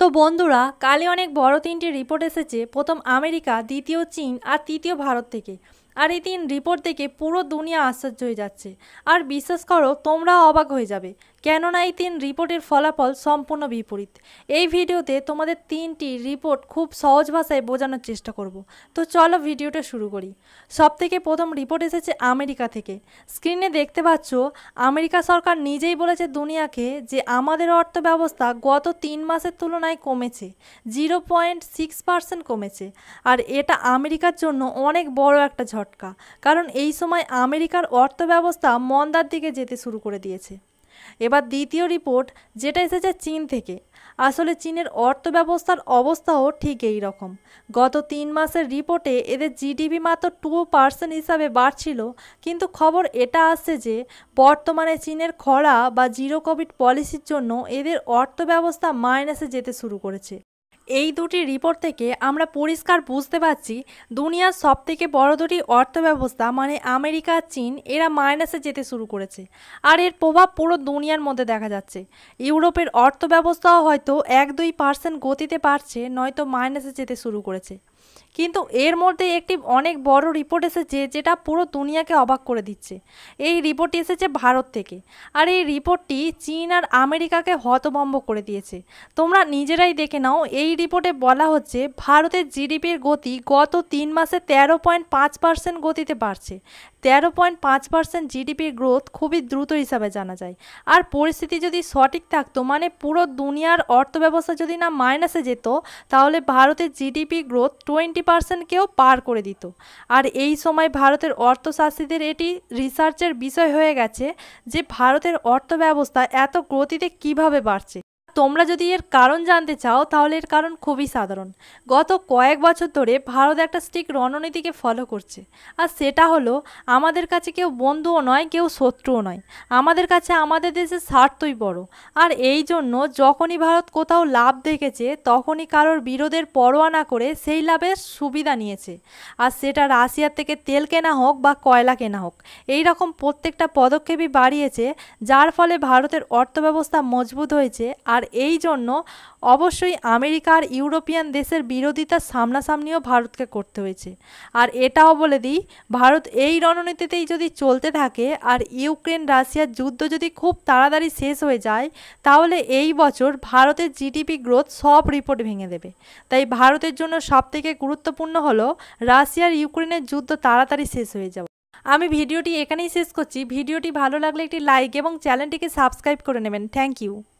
তো বন্ধুরা কালে অনেক বড় তিনটি রিপোর্ট এসেছে প্রথম আমেরিকা দ্বিতীয় চীন আর তৃতীয় ভারত থেকে আর এই তিন রিপোর্ট দেখে পুরো দুনিয়া আশ্চর্য হয়ে যাচ্ছে আর বিশ্বাস করো তোমরা অবাক হয়ে যাবে কেননা এই তিন রিপোর্টের ফলাফল সম্পূর্ণ বিপরীত এই ভিডিওতে তোমাদের তিনটি রিপোর্ট খুব সহজ ভাষায় বোঝানোর চেষ্টা করব তো চলো ভিডিওটা শুরু করি সবথেকে প্রথম রিপোর্ট এসেছে আমেরিকা থেকে স্ক্রিনে দেখতে পাচ্ছ আমেরিকা সরকার নিজেই বলেছে দুনিয়াকে যে আমাদের অর্থ ব্যবস্থা গত তিন মাসের তুলনায় কমেছে জিরো পয়েন্ট সিক্স পার্সেন্ট কমেছে আর এটা আমেরিকার জন্য অনেক বড় একটা ঝড় ঝটকা কারণ এই সময় আমেরিকার অর্থব্যবস্থা মন্দার দিকে যেতে শুরু করে দিয়েছে এবার দ্বিতীয় রিপোর্ট যেটা এসেছে চীন থেকে আসলে চীনের অর্থব্যবস্থার অবস্থাও ঠিক এই রকম গত তিন মাসের রিপোর্টে এদের জিডিপি মাত্র টু পার্সেন্ট হিসাবে বাড়ছিল কিন্তু খবর এটা আসছে যে বর্তমানে চীনের খরা বা জিরো কোভিড পলিসির জন্য এদের অর্থব্যবস্থা মাইনাসে যেতে শুরু করেছে এই দুটি রিপোর্ট থেকে আমরা পরিষ্কার বুঝতে পারছি দুনিয়ার সবথেকে বড় দুটি অর্থব্যবস্থা মানে আমেরিকা চীন এরা মাইনাসে যেতে শুরু করেছে আর এর প্রভাব পুরো দুনিয়ার মধ্যে দেখা যাচ্ছে ইউরোপের অর্থব্যবস্থাও হয়তো এক দুই পার্সেন্ট গতিতে পারছে নয়তো মাইনাসে যেতে শুরু করেছে কিন্তু এর মধ্যে একটি অনেক বড় রিপোর্ট এসেছে যেটা পুরো দুনিয়াকে অবাক করে দিচ্ছে এই রিপোর্টটি এসেছে ভারত থেকে আর এই রিপোর্টটি চীন আর আমেরিকাকে হতভম্ব করে দিয়েছে তোমরা নিজেরাই দেখে নাও এই রিপোর্টে বলা হচ্ছে ভারতের জিডিপির গতি গত তিন মাসে তেরো পয়েন্ট পাঁচ পার্সেন্ট গতিতে বাড়ছে তেরো পয়েন্ট পাঁচ পার্সেন্ট জিডিপির গ্রোথ খুবই দ্রুত হিসাবে জানা যায় আর পরিস্থিতি যদি সঠিক থাকতো মানে পুরো দুনিয়ার অর্থব্যবস্থা যদি না মাইনাসে যেত তাহলে ভারতের জিডিপি গ্রোথ টোয়েন্টি পার্সেন্টকেও পার করে দিত আর এই সময় ভারতের অর্থশাস্ত্রীদের এটি রিসার্চের বিষয় হয়ে গেছে যে ভারতের অর্থ ব্যবস্থা এত গতিতে কিভাবে বাড়ছে তোমরা যদি এর কারণ জানতে চাও তাহলে এর কারণ খুবই সাধারণ গত কয়েক বছর ধরে ভারত একটা স্টিক রণনীতিকে ফলো করছে আর সেটা হলো আমাদের কাছে কেউ বন্ধুও নয় কেউ শত্রুও নয় আমাদের কাছে আমাদের দেশের স্বার্থই বড় আর এই জন্য যখনই ভারত কোথাও লাভ দেখেছে তখনই কারোর বিরোধের পরোয়া না করে সেই লাভের সুবিধা নিয়েছে আর সেটা রাশিয়ার থেকে তেল কেনা হোক বা কয়লা কেনা হোক এই রকম প্রত্যেকটা পদক্ষেপই বাড়িয়েছে যার ফলে ভারতের অর্থব্যবস্থা মজবুত হয়েছে আর এই জন্য অবশ্যই আমেরিকা আর ইউরোপিয়ান দেশের বিরোধিতা সামনাসামনিও ভারতকে করতে হয়েছে আর এটাও বলে দিই ভারত এই রণনীতিতেই যদি চলতে থাকে আর ইউক্রেন রাশিয়ার যুদ্ধ যদি খুব তাড়াতাড়ি শেষ হয়ে যায় তাহলে এই বছর ভারতের জিডিপি গ্রোথ সব রিপোর্ট ভেঙে দেবে তাই ভারতের জন্য সবথেকে গুরুত্বপূর্ণ হলো রাশিয়ার ইউক্রেনের যুদ্ধ তাড়াতাড়ি শেষ হয়ে যাওয়া আমি ভিডিওটি এখানেই শেষ করছি ভিডিওটি ভালো লাগলে একটি লাইক এবং চ্যানেলটিকে সাবস্ক্রাইব করে নেবেন থ্যাংক ইউ